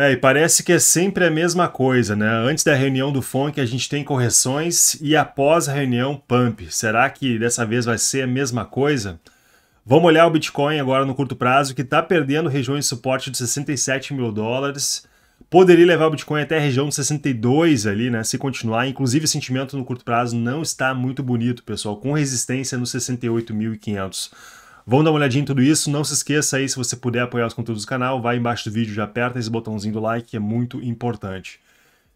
É, e parece que é sempre a mesma coisa, né? Antes da reunião do FONC a gente tem correções e após a reunião, pump. Será que dessa vez vai ser a mesma coisa? Vamos olhar o Bitcoin agora no curto prazo, que está perdendo regiões de suporte de 67 mil dólares. Poderia levar o Bitcoin até a região de 62 ali, né? Se continuar. Inclusive, o sentimento no curto prazo não está muito bonito, pessoal, com resistência nos 68.500. Vamos dar uma olhadinha em tudo isso. Não se esqueça aí, se você puder apoiar os conteúdos do canal, vai embaixo do vídeo, já aperta esse botãozinho do like, que é muito importante.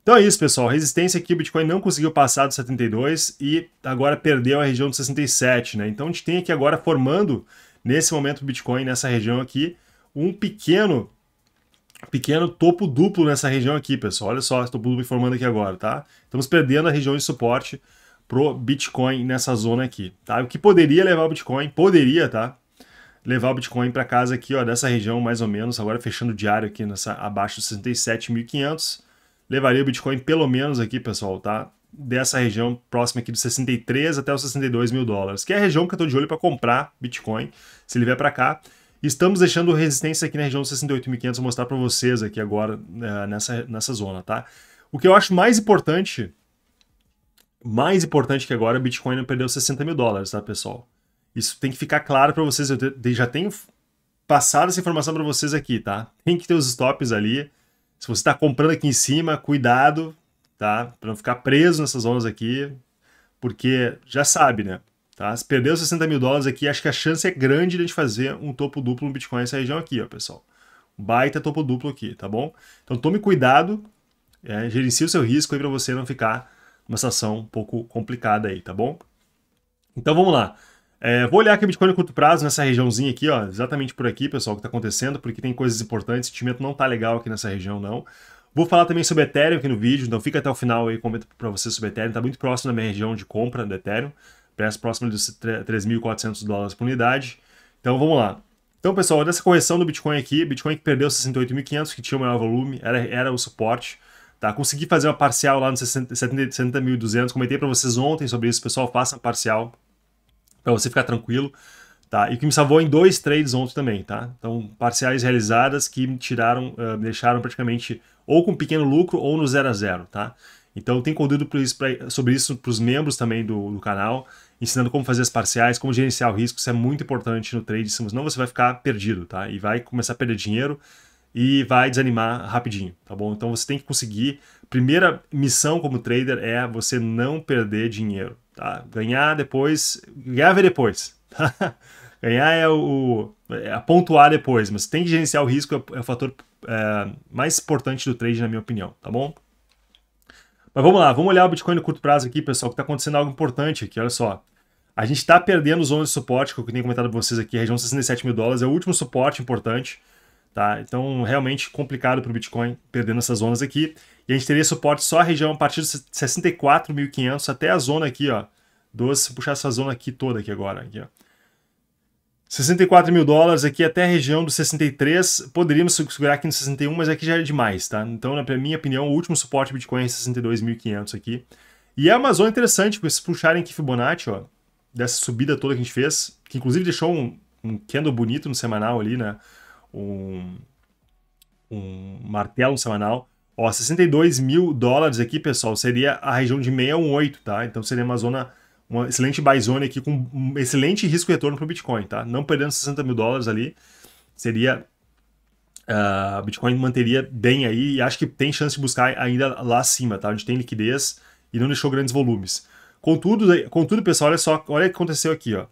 Então é isso, pessoal. Resistência aqui, o Bitcoin não conseguiu passar dos 72 e agora perdeu a região dos 67, né? Então a gente tem aqui agora formando, nesse momento, o Bitcoin nessa região aqui, um pequeno pequeno topo duplo nessa região aqui, pessoal. Olha só, topo duplo formando aqui agora, tá? Estamos perdendo a região de suporte pro Bitcoin nessa zona aqui, tá? O que poderia levar o Bitcoin, poderia, tá? levar o Bitcoin para casa aqui, ó, dessa região mais ou menos, agora fechando o diário aqui nessa abaixo de 67.500, levaria o Bitcoin pelo menos aqui, pessoal, tá? Dessa região próxima aqui dos 63 até os 62 mil dólares, que é a região que eu estou de olho para comprar Bitcoin, se ele vier para cá. Estamos deixando resistência aqui na região dos 68.500, vou mostrar para vocês aqui agora né, nessa, nessa zona, tá? O que eu acho mais importante, mais importante que agora, o Bitcoin não perdeu 60 mil dólares, tá, pessoal? Isso tem que ficar claro para vocês. Eu já tenho passado essa informação para vocês aqui, tá? Tem que ter os stops ali. Se você está comprando aqui em cima, cuidado, tá? Para não ficar preso nessas zonas aqui, porque já sabe, né? Tá? Se perdeu 60 mil dólares aqui, acho que a chance é grande de a gente fazer um topo duplo no Bitcoin nessa região aqui, ó, pessoal. Um baita topo duplo aqui, tá bom? Então tome cuidado, é, gerencie o seu risco aí para você não ficar numa situação um pouco complicada aí, tá bom? Então vamos lá. É, vou olhar aqui o Bitcoin a curto prazo, nessa regiãozinha aqui, ó, exatamente por aqui, pessoal, o que está acontecendo, porque tem coisas importantes, o sentimento não está legal aqui nessa região, não. Vou falar também sobre Ethereum aqui no vídeo, então fica até o final aí, comento para você sobre Ethereum, está muito próximo da minha região de compra do Ethereum, preço próximo dos 3.400 dólares por unidade. Então vamos lá. Então, pessoal, nessa correção do Bitcoin aqui, Bitcoin que perdeu 68.500, que tinha o maior volume, era, era o suporte. Tá? Consegui fazer uma parcial lá nos 70.200, comentei para vocês ontem sobre isso, pessoal, façam parcial, para você ficar tranquilo. Tá? E que me salvou em dois trades ontem também, tá? Então, parciais realizadas que me tiraram, uh, me deixaram praticamente ou com pequeno lucro ou no zero a zero, tá? Então, tem conteúdo sobre isso para os membros também do, do, canal, ensinando como fazer as parciais, como gerenciar o risco, isso é muito importante no trade, senão você vai ficar perdido, tá? E vai começar a perder dinheiro e vai desanimar rapidinho, tá bom? Então, você tem que conseguir, primeira missão como trader é você não perder dinheiro, Tá? Ganhar depois, ganhar ver depois. Ganhar é o é pontuar depois, mas tem que gerenciar o risco, é, é o fator é, mais importante do trade, na minha opinião, tá bom? Mas vamos lá, vamos olhar o Bitcoin no curto prazo aqui, pessoal, que está acontecendo algo importante aqui, olha só. A gente está perdendo os zonas de suporte, que eu tenho comentado para vocês aqui, região 67 mil dólares, é o último suporte importante, tá? Então, realmente complicado para o Bitcoin perdendo essas zonas aqui. E a gente teria suporte só a região a partir de 64.500 até a zona aqui, ó. 12, se puxar essa zona aqui toda aqui agora, aqui, ó. 64 mil dólares aqui até a região dos 63, poderíamos segurar aqui no 61, mas aqui já é demais, tá? Então, na minha opinião, o último suporte Bitcoin é 62.500 aqui. E a Amazon é interessante, porque se puxarem aqui Fibonacci, ó, dessa subida toda que a gente fez, que inclusive deixou um, um candle bonito no semanal ali, né? Um, um martelo no semanal. Ó, 62 mil dólares aqui, pessoal, seria a região de 618, tá? Então seria uma zona, uma excelente buy zone aqui com um excelente risco retorno para o Bitcoin, tá? Não perdendo 60 mil dólares ali, seria... Uh, Bitcoin manteria bem aí e acho que tem chance de buscar ainda lá acima, tá? Onde tem liquidez e não deixou grandes volumes. Contudo, contudo pessoal, olha só, olha o que aconteceu aqui, ó.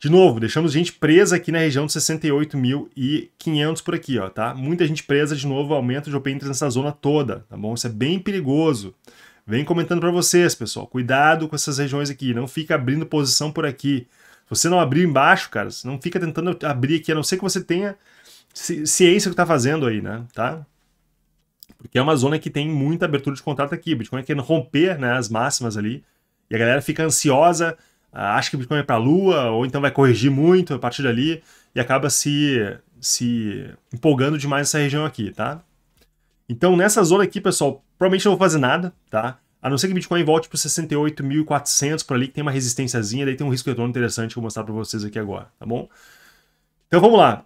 De novo, deixamos gente presa aqui na região de 68.500 por aqui, ó, tá? Muita gente presa, de novo, aumento de open interest nessa zona toda, tá bom? Isso é bem perigoso. Vem comentando para vocês, pessoal. Cuidado com essas regiões aqui. Não fica abrindo posição por aqui. Se você não abrir embaixo, cara, não fica tentando abrir aqui, a não ser que você tenha ciência do que tá fazendo aí, né? Tá? Porque é uma zona que tem muita abertura de contrato aqui. Bitcoin querendo romper né, as máximas ali. E a galera fica ansiosa ah, acha que o Bitcoin é para a lua, ou então vai corrigir muito a partir dali e acaba se, se empolgando demais nessa região aqui, tá? Então, nessa zona aqui, pessoal, provavelmente não vou fazer nada, tá? A não ser que o Bitcoin volte para 68.400 por ali, que tem uma resistênciazinha, daí tem um risco retorno interessante que eu vou mostrar para vocês aqui agora, tá bom? Então, vamos lá.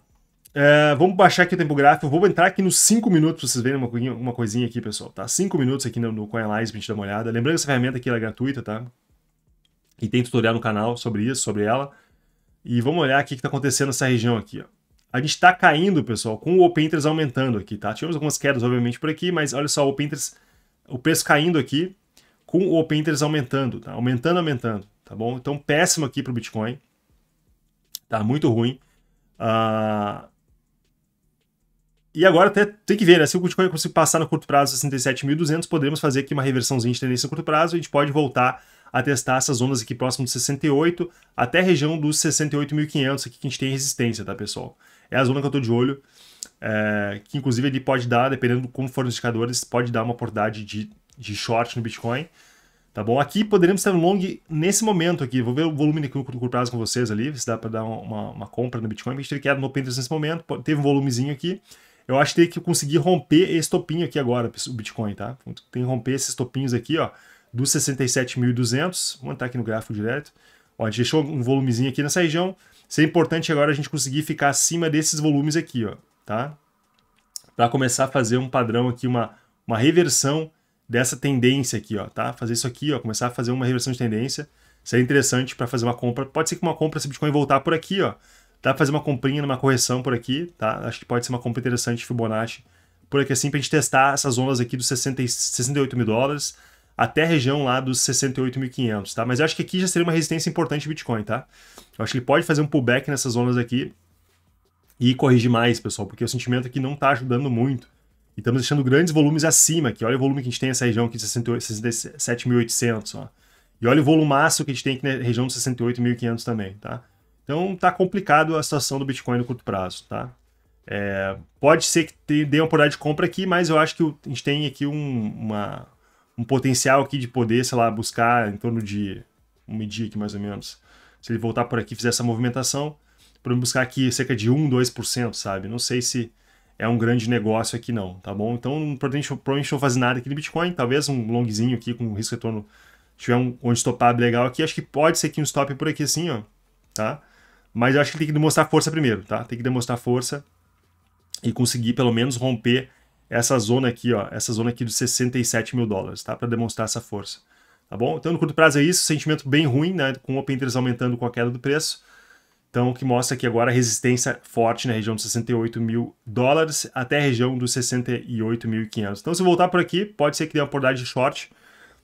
É, vamos baixar aqui o tempo gráfico. Vou entrar aqui nos 5 minutos pra vocês verem uma, uma coisinha aqui, pessoal, tá? 5 minutos aqui no, no CoinAnalyze pra gente dar uma olhada. Lembrando que essa ferramenta aqui é gratuita, tá? E tem tutorial no canal sobre isso, sobre ela. E vamos olhar aqui o que está acontecendo nessa região aqui. Ó. A gente está caindo, pessoal, com o Open Interest aumentando aqui, tá? Tivemos algumas quedas, obviamente, por aqui, mas olha só, o Open Interest, o preço caindo aqui, com o Open Interest aumentando, tá? Aumentando, aumentando, tá bom? Então, péssimo aqui para o Bitcoin. Tá muito ruim. Uh... E agora até tem que ver, né? Se o Bitcoin conseguir passar no curto prazo 67.200, poderemos fazer aqui uma reversãozinha de tendência no curto prazo, a gente pode voltar a testar essas ondas aqui próximo de 68 até a região dos 68.500 aqui que a gente tem resistência, tá, pessoal? É a zona que eu tô de olho, é, que inclusive ele pode dar, dependendo de como forem os indicadores, pode dar uma oportunidade de, de short no Bitcoin, tá bom? Aqui poderíamos ter um long nesse momento aqui, vou ver o volume aqui no curto prazo com vocês ali, se dá para dar uma, uma, compra no Bitcoin, a gente teve no Pinterest nesse momento, teve um volumezinho aqui, eu acho que tem que conseguir romper esse topinho aqui agora, o Bitcoin, tá? Tem que romper esses topinhos aqui, ó, dos 67.200. Vou entrar aqui no gráfico direto. Ó, a gente deixou um volumezinho aqui nessa região. Seria é importante agora a gente conseguir ficar acima desses volumes aqui, ó, tá? Para começar a fazer um padrão aqui, uma, uma reversão dessa tendência aqui, ó, tá? Fazer isso aqui, ó, começar a fazer uma reversão de tendência. Seria interessante para fazer uma compra. Pode ser que uma compra se Bitcoin voltar por aqui, ó. Dá para fazer uma comprinha numa correção por aqui, tá? Acho que pode ser uma compra interessante Fibonacci. Por aqui é assim, para a gente testar essas ondas aqui dos 68 mil dólares até a região lá dos 68.500, tá? Mas eu acho que aqui já seria uma resistência importante Bitcoin, tá? Eu acho que ele pode fazer um pullback nessas zonas aqui e corrigir mais, pessoal, porque o sentimento aqui não está ajudando muito. E estamos deixando grandes volumes acima aqui. Olha o volume que a gente tem nessa região aqui de 67.800, ó. E olha o volumaço que a gente tem aqui na região de 68.500 também, tá? Então tá complicado a situação do Bitcoin no curto prazo, tá? É, pode ser que dê uma oportunidade de compra aqui, mas eu acho que a gente tem aqui um, uma, um potencial aqui de poder, sei lá, buscar em torno de um meio-dia aqui mais ou menos. Se ele voltar por aqui e fizer essa movimentação, para buscar aqui cerca de 1, 2%, sabe? Não sei se é um grande negócio aqui não, tá bom? Então, provavelmente, provavelmente não vou fazer nada aqui no Bitcoin, talvez um longzinho aqui com risco retorno, tiver um onde stopar legal aqui, acho que pode ser aqui um stop por aqui assim, ó, tá? Mas eu acho que tem que demonstrar força primeiro, tá? Tem que demonstrar força e conseguir pelo menos romper essa zona aqui, ó, essa zona aqui dos 67 mil dólares, tá? Para demonstrar essa força, tá bom? Então, no curto prazo é isso, sentimento bem ruim, né? Com o Open Interest aumentando com a queda do preço. Então, o que mostra aqui agora é resistência forte na região dos 68 mil dólares até a região dos 68.500. Então, se voltar por aqui, pode ser que dê uma oportunidade de short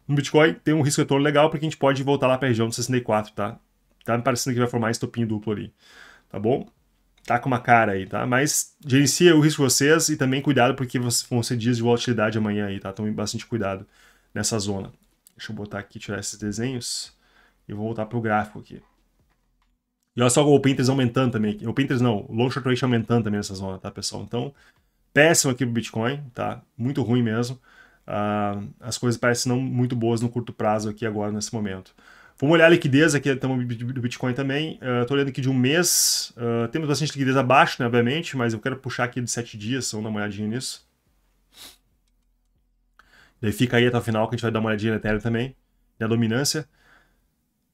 no Bitcoin. Tem um risco retorno legal, porque a gente pode voltar lá para a região dos 64, tá? Tá me parecendo que vai formar esse topinho duplo ali, tá bom? tá com uma cara aí, tá? Mas gerencia o risco de vocês e também cuidado porque vão ser dias de volatilidade amanhã aí, tá? Tomem então, bastante cuidado nessa zona. Deixa eu botar aqui, tirar esses desenhos e vou voltar pro gráfico aqui. E olha só o Open aumentando também. o Open não, o Long Short Rate aumentando também nessa zona, tá, pessoal? Então, péssimo aqui pro Bitcoin, tá? Muito ruim mesmo. Uh, as coisas parecem não muito boas no curto prazo aqui agora, nesse momento. Vamos olhar a liquidez aqui então, do Bitcoin também. Estou uh, ah, olhando aqui de um mês. Uh, temos bastante liquidez abaixo, né, obviamente, mas eu quero puxar aqui de 7 dias. Vamos então, dar uma olhadinha nisso. Daí fica aí até o final que a gente vai dar uma olhadinha na Ethereum também, da dominância.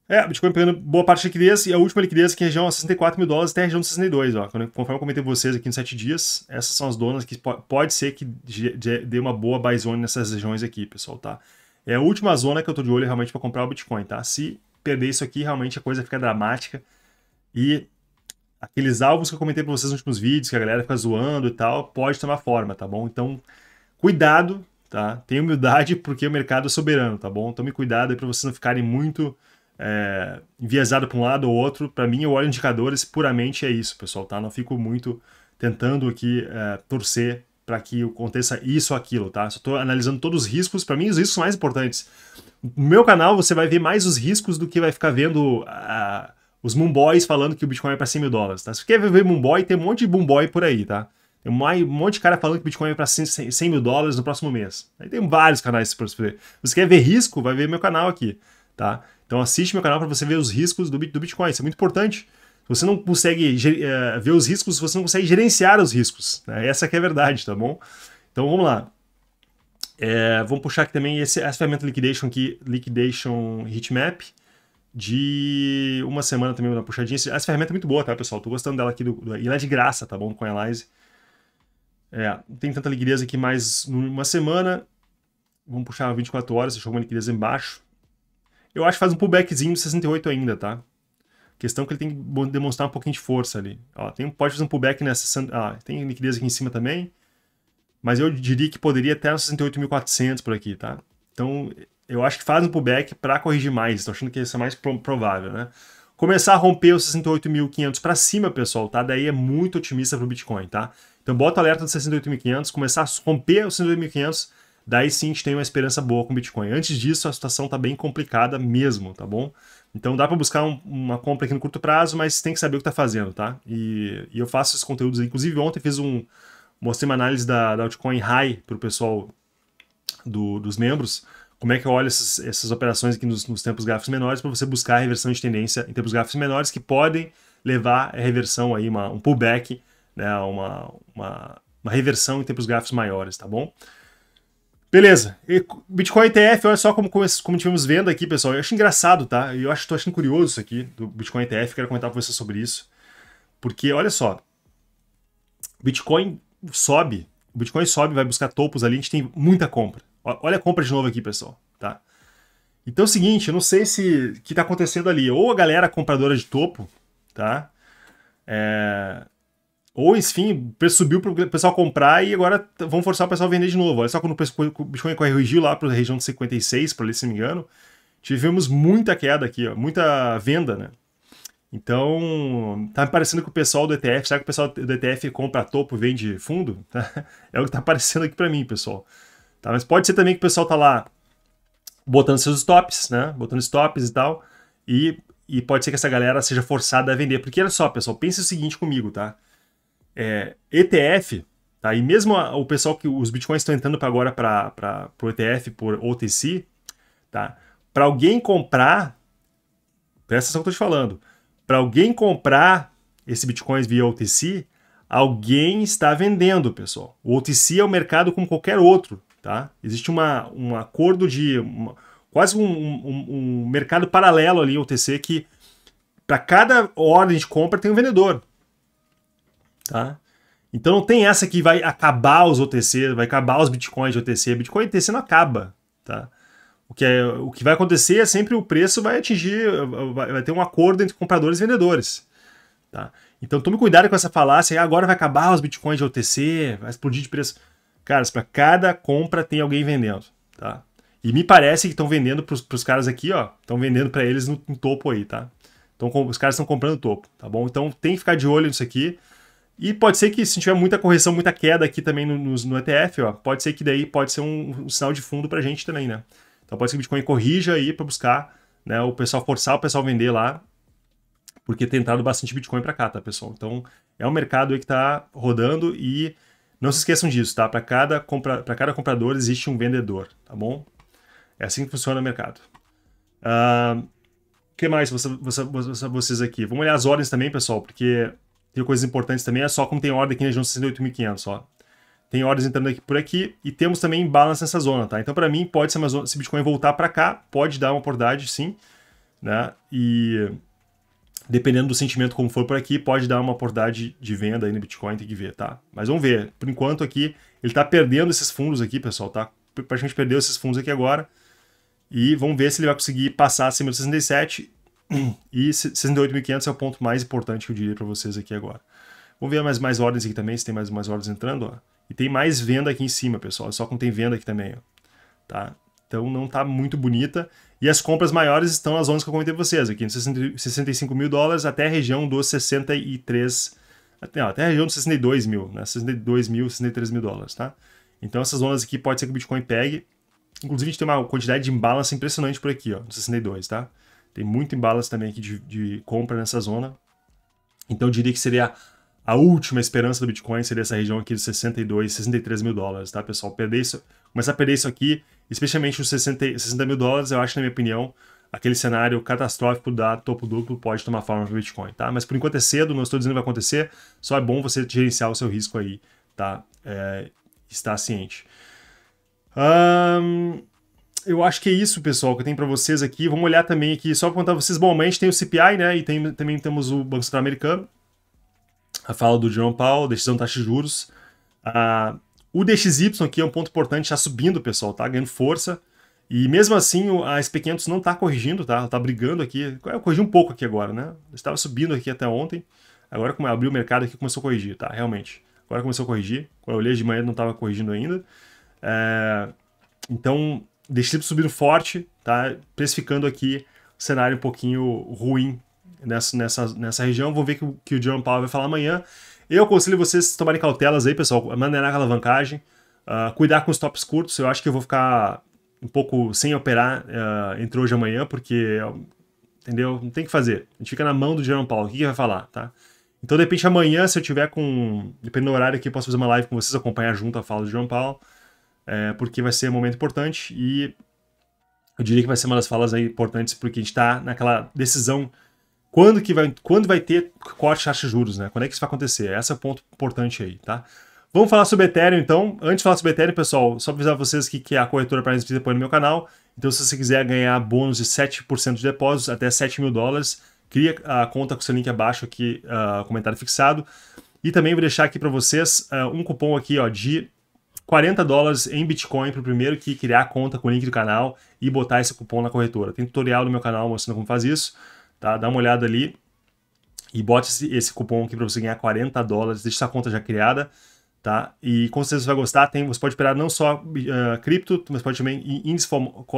É, Bitcoin pegando boa parte da liquidez e a última liquidez aqui em região 64 mil dólares até a região de 62, ó. Conforme eu comentei com vocês aqui em 7 dias, essas são as donas que pode ser que dê uma boa buy zone nessas regiões aqui, pessoal, tá? É a última zona que eu tô de olho realmente para comprar o Bitcoin, tá? Se perder isso aqui, realmente a coisa fica dramática. E aqueles alvos que eu comentei para vocês nos últimos vídeos, que a galera fica zoando e tal, pode tomar forma, tá bom? Então, cuidado, tá? Tenha humildade, porque o mercado é soberano, tá bom? Tome cuidado aí para vocês não ficarem muito é, enviesados para um lado ou outro. Para mim, eu olho indicadores puramente é isso, pessoal, tá? Não fico muito tentando aqui é, torcer para que aconteça isso ou aquilo, tá? Só estou analisando todos os riscos. Para mim, os riscos são mais importantes. No meu canal, você vai ver mais os riscos do que vai ficar vendo uh, os Mumboys falando que o Bitcoin é para 100 mil dólares, tá? Se você quer ver Mumboy, tem um monte de Mumboy por aí, tá? Tem um monte de cara falando que o Bitcoin é para 100, 100 mil dólares no próximo mês. Aí tem vários canais para você ver. Você quer ver risco? Vai ver meu canal aqui, tá? Então assiste meu canal para você ver os riscos do, do Bitcoin. Isso é muito importante você não consegue uh, ver os riscos, você não consegue gerenciar os riscos. Né? Essa que é a verdade, tá bom? Então vamos lá. É, vamos puxar aqui também esse, essa ferramenta Liquidation aqui, Liquidation Heatmap, de uma semana também, uma puxadinha. Essa ferramenta é muito boa, tá, pessoal? Tô gostando dela aqui, do, do, e ela é de graça, tá bom, a Analyze. É, não tem tanta liquidez aqui, mais numa semana. Vamos puxar 24 horas, deixou uma liquidez embaixo. Eu acho que faz um pullbackzinho de 68 ainda, tá? Questão é que ele tem que demonstrar um pouquinho de força ali. Ó, tem, pode fazer um pullback nessa... Ah, tem liquidez aqui em cima também. Mas eu diria que poderia até 68.400 por aqui, tá? Então, eu acho que faz um pullback para corrigir mais. Estou achando que isso é mais provável, né? Começar a romper os 68.500 para cima, pessoal, tá? Daí é muito otimista para o Bitcoin, tá? Então, bota o alerta de 68.500, começar a romper os 68.500 daí sim a gente tem uma esperança boa com o Bitcoin. Antes disso, a situação está bem complicada mesmo, tá bom? Então dá para buscar um, uma compra aqui no curto prazo, mas tem que saber o que está fazendo, tá? E, e, eu faço esses conteúdos. Inclusive ontem fiz um mostrei uma análise da, da altcoin High para o pessoal do, dos membros. Como é que eu olho essas, essas operações aqui nos, nos tempos gráficos menores para você buscar a reversão de tendência em tempos gráficos menores que podem levar a reversão aí, uma, um pullback, né, uma, uma, uma reversão em tempos gráficos maiores, tá bom? Beleza. E Bitcoin ETF, olha só como, como tivemos venda aqui, pessoal. Eu acho engraçado, tá? Eu acho, tô achando curioso isso aqui do Bitcoin ETF. Quero comentar com você sobre isso. Porque, olha só. Bitcoin sobe. Bitcoin sobe, vai buscar topos ali. A gente tem muita compra. Olha a compra de novo aqui, pessoal, tá? Então é o seguinte, eu não sei se que tá acontecendo ali. Ou a galera compradora de topo, tá? É, ou, enfim, o preço subiu para o pessoal comprar e agora vão forçar o pessoal a vender de novo. Olha só quando o, preço, o Bitcoin corrigiu lá para a região de 56, para ali, se não me engano, tivemos muita queda aqui, ó, muita venda, né? Então, tá me parecendo que o pessoal do ETF, será que o pessoal do ETF compra topo, vende fundo? Tá, é o que tá aparecendo aqui para mim, pessoal. Tá? Mas pode ser também que o pessoal tá lá botando seus stops, né? Botando stops e tal. E, e pode ser que essa galera seja forçada a vender. Porque olha só, pessoal, pense o seguinte comigo, tá? é, ETF, tá? e mesmo a, o pessoal que os bitcoins estão entrando pra agora para o ETF por OTC, tá? para alguém comprar, presta atenção que eu estou te falando, para alguém comprar esse bitcoins via OTC, alguém está vendendo, pessoal. O OTC é o um mercado como qualquer outro, tá? Existe uma, um acordo de... Uma, quase um, um, um mercado paralelo ali, OTC, que para cada ordem de compra tem um vendedor tá? Então não tem essa que vai acabar os OTC, vai acabar os bitcoins de OTC. Bitcoin OTC não acaba, tá? O que, é, o que vai acontecer é sempre o preço vai atingir, vai, vai ter um acordo entre compradores e vendedores, tá? Então tome cuidado com essa falácia, agora vai acabar os bitcoins de OTC, vai explodir de preço. cara, para cada compra tem alguém vendendo, tá? E me parece que estão vendendo para os caras aqui, ó, estão vendendo para eles no, no topo aí, tá? Então os caras estão comprando topo, tá bom? Então tem que ficar de olho nisso aqui. E pode ser que se tiver muita correção, muita queda aqui também no, no, no ETF, ó, pode ser que daí pode ser um, um sinal de fundo para a gente também, né? Então pode ser que o Bitcoin corrija aí para buscar, né? O pessoal forçar o pessoal vender lá, porque tem entrado bastante Bitcoin para cá, tá, pessoal? Então é um mercado aí que está rodando e não se esqueçam disso, tá? Para cada, compra, cada comprador existe um vendedor, tá bom? É assim que funciona o mercado. O uh, ah, que mais você, você, vocês aqui? Vamos olhar as ordens também, pessoal, porque tem coisas importantes também, é só como tem ordem aqui na região 68.500, ó. Tem ordens entrando aqui por aqui e temos também imbalance nessa zona, tá? Então, para mim, pode ser uma zona, se Bitcoin voltar para cá, pode dar uma oportunidade, sim, né? E dependendo do sentimento como for por aqui, pode dar uma oportunidade de venda aí no Bitcoin, tem que ver, tá? Mas vamos ver. Por enquanto aqui, ele tá perdendo esses fundos aqui, pessoal, tá? Praticamente perdeu esses fundos aqui agora. E vamos ver se ele vai conseguir passar acima de 67 e 68.500 é o ponto mais importante que eu diria para vocês aqui agora. vamos ver mais, mais ordens aqui também, se tem mais, mais ordens entrando. Ó. E tem mais venda aqui em cima, pessoal. Só tem venda aqui também. Ó. Tá? Então não está muito bonita. E as compras maiores estão nas zonas que eu comentei para vocês. Aqui, 65 mil dólares até a região dos 63... Até, não, até a região dos 62 mil, né? 62 mil, 63 mil dólares, tá? Então essas zonas aqui pode ser que o Bitcoin pegue. Inclusive a gente tem uma quantidade de imbalance impressionante por aqui, ó, 62, tá? Tem muito embalas também aqui de, de compra nessa zona. Então eu diria que seria a última esperança do Bitcoin seria essa região aqui dos 62, 63 mil dólares, tá, pessoal? Perder isso, começar a perder isso aqui, especialmente os 60, 60 mil dólares, eu acho, na minha opinião, aquele cenário catastrófico da topo duplo pode tomar forma para o Bitcoin, tá? Mas por enquanto é cedo, não estou dizendo que vai acontecer, só é bom você gerenciar o seu risco aí, tá? É, estar ciente. Um, eu acho que é isso, pessoal, que eu tenho para vocês aqui. Vamos olhar também aqui, só para contar pra vocês. Bom, amanhã a gente tem o CPI, né? E tem, também temos o Banco Central Americano. A fala do John Powell, decisão de taxa de juros. Ah, o DXY aqui é um ponto importante, está subindo, pessoal, tá ganhando força. E mesmo assim, a SP500 não está corrigindo, tá? Tá brigando aqui. Eu corrigi um pouco aqui agora, né? Estava subindo aqui até ontem. Agora, como abriu o mercado aqui, começou a corrigir, tá? Realmente. Agora começou a corrigir. Quando eu olhei de manhã, não estava corrigindo ainda. É... Então, Deixei subindo forte, tá? Precificando aqui o cenário um pouquinho ruim nessa, nessa, nessa região. Vou ver que, que o John Powell vai falar amanhã. Eu aconselho vocês a tomarem cautelas aí, pessoal, maneirar a alavancagem, uh, cuidar com os tops curtos. Eu acho que eu vou ficar um pouco sem operar uh, entre hoje e amanhã, porque, entendeu? Não tem o que fazer. A gente fica na mão do John Paulo, o que, que vai falar, tá? Então, de repente, amanhã, se eu tiver com. Dependendo do horário aqui, eu posso fazer uma live com vocês, acompanhar junto a fala do João Paulo é, porque vai ser um momento importante e eu diria que vai ser uma das falas aí importantes porque a gente está naquela decisão quando que vai, quando vai ter corte de taxa de juros, né? Quando é que isso vai acontecer? Esse é o ponto importante aí, tá? Vamos falar sobre Ethereum, então. Antes de falar sobre Ethereum, pessoal, só avisar vocês que, que a corretora para investir depois no meu canal. Então, se você quiser ganhar bônus de 7% de depósitos até 7 mil dólares, cria a conta com seu link abaixo aqui, uh, comentário fixado. E também vou deixar aqui para vocês uh, um cupom aqui ó, de 40 dólares em Bitcoin para o primeiro que criar a conta com o link do canal e botar esse cupom na corretora. Tem tutorial no meu canal mostrando como faz isso, tá? Dá uma olhada ali e bote esse, esse cupom aqui para você ganhar 40 dólares, deixa sua conta já criada, tá? E com certeza você vai gostar, tem, você pode operar não só uh, cripto, mas pode também índice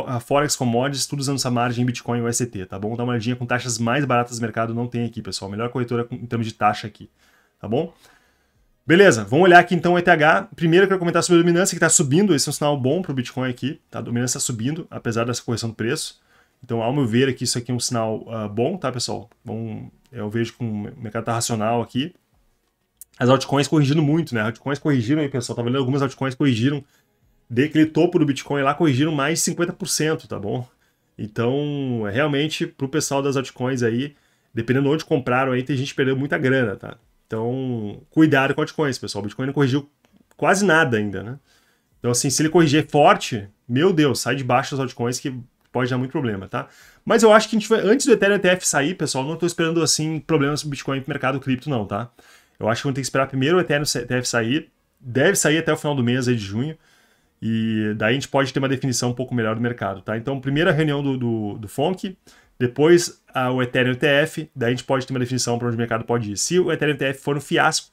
ah, Forex, commodities, tudo usando essa margem em Bitcoin e UST, tá bom? Dá uma olhadinha com taxas mais baratas do mercado, não tem aqui, pessoal. Melhor corretora em termos de taxa aqui, tá bom? Beleza, vamos olhar aqui então o ETH. Primeiro eu quero comentar sobre a dominância, que está subindo. Esse é um sinal bom para o Bitcoin aqui. Tá? A dominância está subindo, apesar dessa correção do preço. Então, ao meu ver aqui, isso aqui é um sinal uh, bom, tá, pessoal? Bom, eu vejo que o mercado está racional aqui. As altcoins corrigindo muito, né? Altcoins corrigiram aí, pessoal. Tava tá lendo algumas altcoins corrigiram. Daquele topo do Bitcoin lá, corrigiram mais 50%, tá bom? Então, realmente, para o pessoal das altcoins aí, dependendo de onde compraram aí, tem gente perdeu muita grana, tá? Então, cuidado com altcoins, pessoal. O Bitcoin não corrigiu quase nada ainda, né? Então, assim, se ele corrigir forte, meu Deus, sai de baixo das altcoins que pode dar muito problema, tá? Mas eu acho que a gente vai, antes do Ethereum ETF sair, pessoal, não estou esperando, assim, problemas com Bitcoin no mercado cripto, não, tá? Eu acho que vamos ter que esperar primeiro o Ethereum ETF sair. Deve sair até o final do mês aí de junho. E daí a gente pode ter uma definição um pouco melhor do mercado, tá? Então, primeira reunião do, do, do FONC, depois, a, o Ethereum ETF, daí a gente pode ter uma definição para onde o mercado pode ir. Se o Ethereum ETF for um fiasco,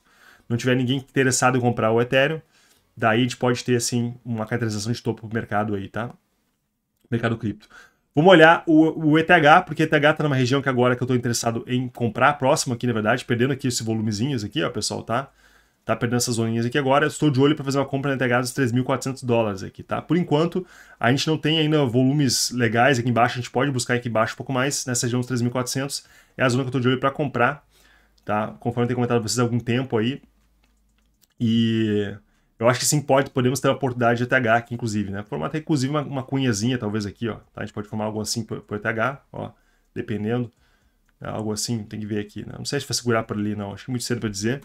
não tiver ninguém interessado em comprar o Ethereum, daí a gente pode ter, assim, uma caracterização de topo para o mercado aí, tá? Mercado cripto. Vamos olhar o, o ETH, porque o ETH está numa região que agora que eu estou interessado em comprar, próximo aqui, na verdade, perdendo aqui esses volumezinhos aqui, ó, pessoal, tá? tá perdendo essas zoninhas aqui agora. Estou de olho para fazer uma compra na integrada dos 3.400 dólares aqui, tá? Por enquanto, a gente não tem ainda volumes legais aqui embaixo, a gente pode buscar aqui embaixo um pouco mais, nessa região dos 3.400, é a zona que eu estou de olho para comprar, tá? Conforme eu tenho comentado para vocês há algum tempo aí. E eu acho que sim, pode, podemos ter a oportunidade de ETH aqui, inclusive, né? Formar até, inclusive, uma, uma cunhazinha, talvez, aqui, ó. Tá? A gente pode formar algo assim por, por ETH, ó, dependendo. Né? Algo assim, tem que ver aqui, né? Não sei se vai segurar por ali, não. Acho que é muito cedo para dizer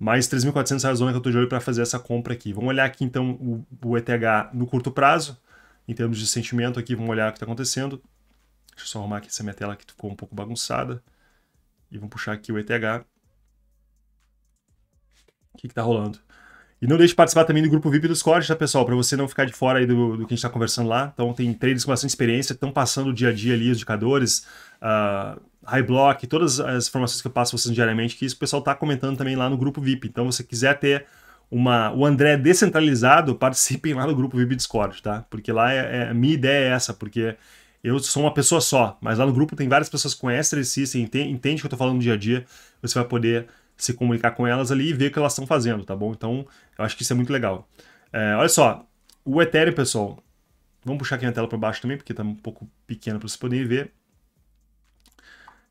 mais 3.400 zona que eu estou de olho para fazer essa compra aqui. Vamos olhar aqui então o, o, ETH no curto prazo, em termos de sentimento aqui, vamos olhar o que está acontecendo. Deixa eu só arrumar aqui essa minha tela que ficou um pouco bagunçada. E vamos puxar aqui o ETH. O que está rolando? E não deixe de participar também do grupo VIP do Discord, tá, pessoal? Para você não ficar de fora aí do, do que a gente está conversando lá. Então, tem traders com bastante experiência, estão passando o dia a dia ali, os indicadores, uh, high block, todas as informações que eu passo vocês diariamente, que isso o pessoal está comentando também lá no grupo VIP. Então, você quiser ter uma, o André descentralizado, participem lá no grupo VIP Discord, tá? Porque lá é, é, a minha ideia é essa, porque eu sou uma pessoa só, mas lá no grupo tem várias pessoas que conhecem, assistem, entende, o que eu estou falando no dia a dia, você vai poder se comunicar com elas ali e ver o que elas estão fazendo, tá bom? Então, eu acho que isso é muito legal. É, olha só, o Ethereum, pessoal, vamos puxar aqui a tela para baixo também, porque está um pouco pequena para vocês poderem ver.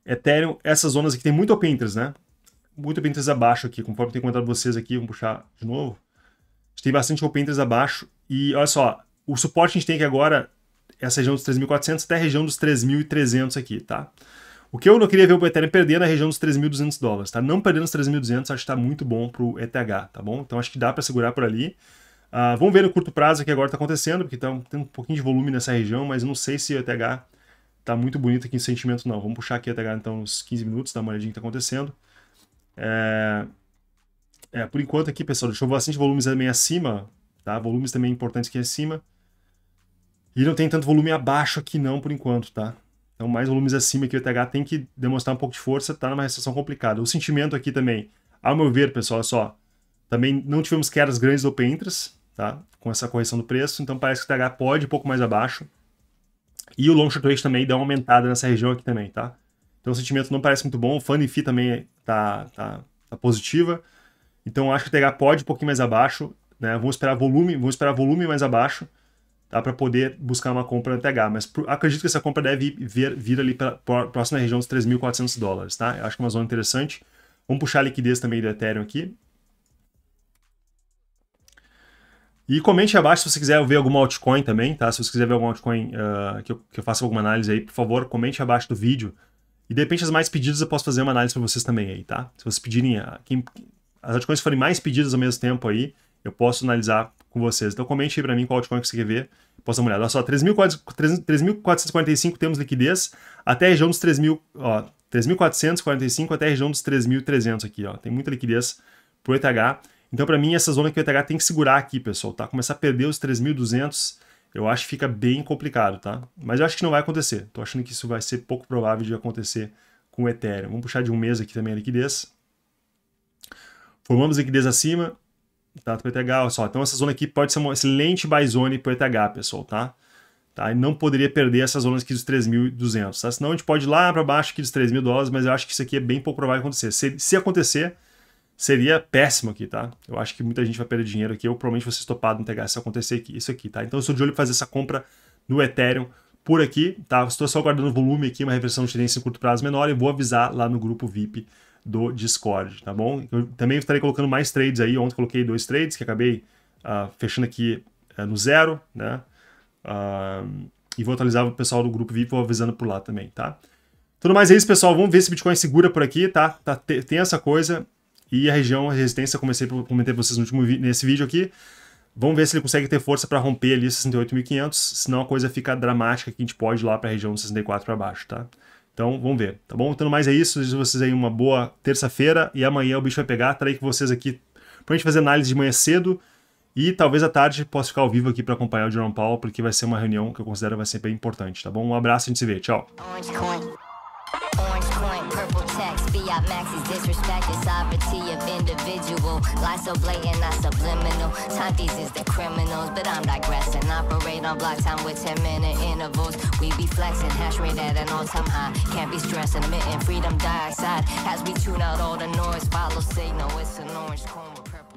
Ethereum, essas zonas aqui tem muito Open Interest, né? Muito Open Interest abaixo aqui, conforme eu tenho comentado vocês aqui, vamos puxar de novo. A gente tem bastante Open Interest abaixo e olha só, o suporte que a gente tem aqui agora, é essa região dos 3.400 até a região dos 3.300 aqui, tá? Tá? O que eu não queria ver o Ethereum perder na região dos 3.200 dólares, tá? Não perdendo os 3.200 acho que está muito bom pro ETH, tá bom? Então acho que dá para segurar por ali. Uh, vamos ver no curto prazo o que agora está acontecendo, porque tá, tem um pouquinho de volume nessa região, mas não sei se o ETH está muito bonito aqui em sentimento não. Vamos puxar aqui o ETH então uns 15 minutos, dar uma olhadinha que está acontecendo. É... É, por enquanto aqui, pessoal, deixou bastante volumes também acima, tá? Volumes também importantes aqui acima. E não tem tanto volume abaixo aqui não, por enquanto, tá? Então, mais volumes acima aqui o ETH tem que demonstrar um pouco de força, está numa recessão complicada. O sentimento aqui também, ao meu ver, pessoal, é só. Também não tivemos quedas grandes do Open Interest, tá? Com essa correção do preço, então parece que o ETH pode um pouco mais abaixo. E o long short rate também dá uma aumentada nessa região aqui também, tá? Então o sentimento não parece muito bom, o e FI também tá, tá, tá positiva. Então acho que o TH pode um pouquinho mais abaixo, né? Vamos esperar volume, vamos esperar volume mais abaixo dá para poder buscar uma compra no TH. Mas acredito que essa compra deve vir, vir ali para próxima região dos 3.400 dólares. Tá? Eu acho que é uma zona interessante. Vamos puxar a liquidez também do Ethereum aqui. E comente abaixo se você quiser ver alguma altcoin também, tá? Se você quiser ver alguma altcoin uh, que, eu, que eu faça alguma análise aí, por favor, comente abaixo do vídeo. E de repente as mais pedidas eu posso fazer uma análise para vocês também aí, tá? Se vocês pedirem, a, ah, quem, as altcoins forem mais pedidas ao mesmo tempo aí, eu posso analisar com vocês. Então comente aí para mim qual altcoin que você quer ver. Posso dar uma olhada. Olha só, 3.445 temos liquidez até a região dos 3.000, ó, 3.445 até a região dos 3.300 aqui, ó. Tem muita liquidez pro ETH. Então para mim essa zona que o ETH tem que segurar aqui, pessoal, tá? Começar a perder os 3.200, eu acho que fica bem complicado, tá? Mas eu acho que não vai acontecer. Tô achando que isso vai ser pouco provável de acontecer com o Ethereum. Vamos puxar de um mês aqui também a liquidez. Formamos liquidez acima, Tá, para ETH, olha só. Então essa zona aqui pode ser uma excelente buy zone para ETH, pessoal, tá? tá? E não poderia perder essas zonas aqui dos 3.200, tá? Senão a gente pode ir lá para baixo aqui dos 3.000 mil dólares, mas eu acho que isso aqui é bem pouco provável acontecer. Se, se, acontecer, seria péssimo aqui, tá? Eu acho que muita gente vai perder dinheiro aqui. Eu provavelmente vou ser estopado no ETH se acontecer aqui, isso aqui, tá? Então eu estou de olho para fazer essa compra no Ethereum por aqui, tá? Estou só guardando volume aqui, uma reversão de tendência em curto prazo menor e vou avisar lá no grupo VIP do Discord, tá bom? Eu também estarei colocando mais trades aí. Ontem coloquei dois trades que acabei uh, fechando aqui uh, no zero, né? Uh, e vou atualizar o pessoal do grupo VIP, vou avisando por lá também, tá? Tudo mais é isso, pessoal. Vamos ver se Bitcoin segura por aqui, tá? tá tem essa coisa. E a região, a resistência, comecei a comentar vocês no último, nesse vídeo aqui. Vamos ver se ele consegue ter força para romper ali 68.500, senão a coisa fica dramática que a gente pode ir lá para a região 64 para baixo, tá? Então, vamos ver, tá bom? Voltando então, mais é isso. Desejo vocês aí uma boa terça-feira e amanhã o bicho vai pegar. Trarei com vocês aqui pra gente fazer análise de manhã cedo e talvez à tarde possa ficar ao vivo aqui para acompanhar o Jerome Powell, porque vai ser uma reunião que eu considero vai ser bem importante, tá bom? Um abraço, a gente se vê. Tchau. Maxi disrespect the sovereignty of individual. Lies so blatant, not subliminal. Time is the criminals, but I'm digressing. Operate on block time with 10 minute intervals. We be flexing, hash rate at an all time high. Can't be stressing, emitting freedom dioxide. As we tune out all the noise, follow signal. It's an orange cone